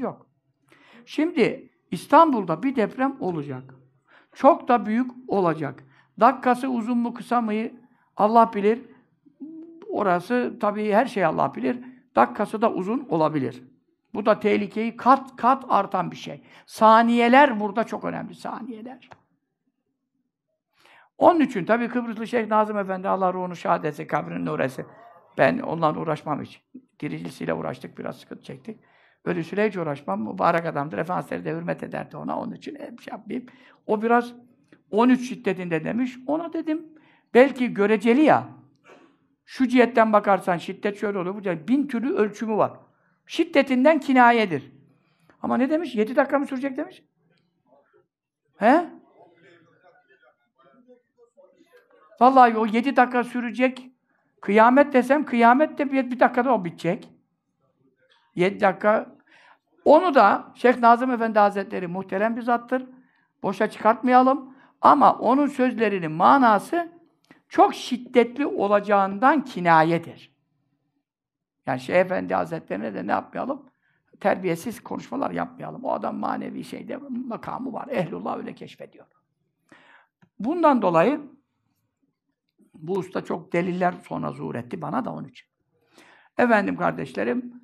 yok. Şimdi İstanbul'da bir deprem olacak. Çok da büyük olacak. Dakikası uzun mu kısa mı Allah bilir. Orası tabii her şey Allah bilir. Dakikası da uzun olabilir. Bu da tehlikeyi kat kat artan bir şey. Saniyeler burada çok önemli. Saniyeler. Onun için tabii Kıbrıslı Şeyh Nazım Efendi Allah ruhunu şad etse, kabrinin nuresi. Ben ondan uğraşmam hiç. Diricilisiyle uğraştık, biraz sıkıntı çektik. Böyle Süleyç uğraşmam, mübarek adamdır. Efendimiz de hürmet ederdi ona, onun için hep şey yapayım. O biraz 13 şiddetinde demiş. Ona dedim, belki göreceli ya, şu cihetten bakarsan şiddet şöyle olur, bu cihet, bin türlü ölçümü var. Şiddetinden kinayedir. Ama ne demiş? Yedi dakika mı sürecek demiş? He? Vallahi o yedi dakika sürecek. Kıyamet desem kıyamet de bir, bir dakikada o bitecek. Yedi dakika onu da Şeyh Nazım Efendi Hazretleri muhterem bir zattır. Boşa çıkartmayalım. Ama onun sözlerinin manası çok şiddetli olacağından kinayedir. Yani Şeyh Efendi Hazretlerine de ne yapmayalım? Terbiyesiz konuşmalar yapmayalım. O adam manevi şeyde makamı var. Ehlullah öyle keşfediyor. Bundan dolayı bu usta çok deliller sonra zuhur etti bana da onun için. Efendim kardeşlerim,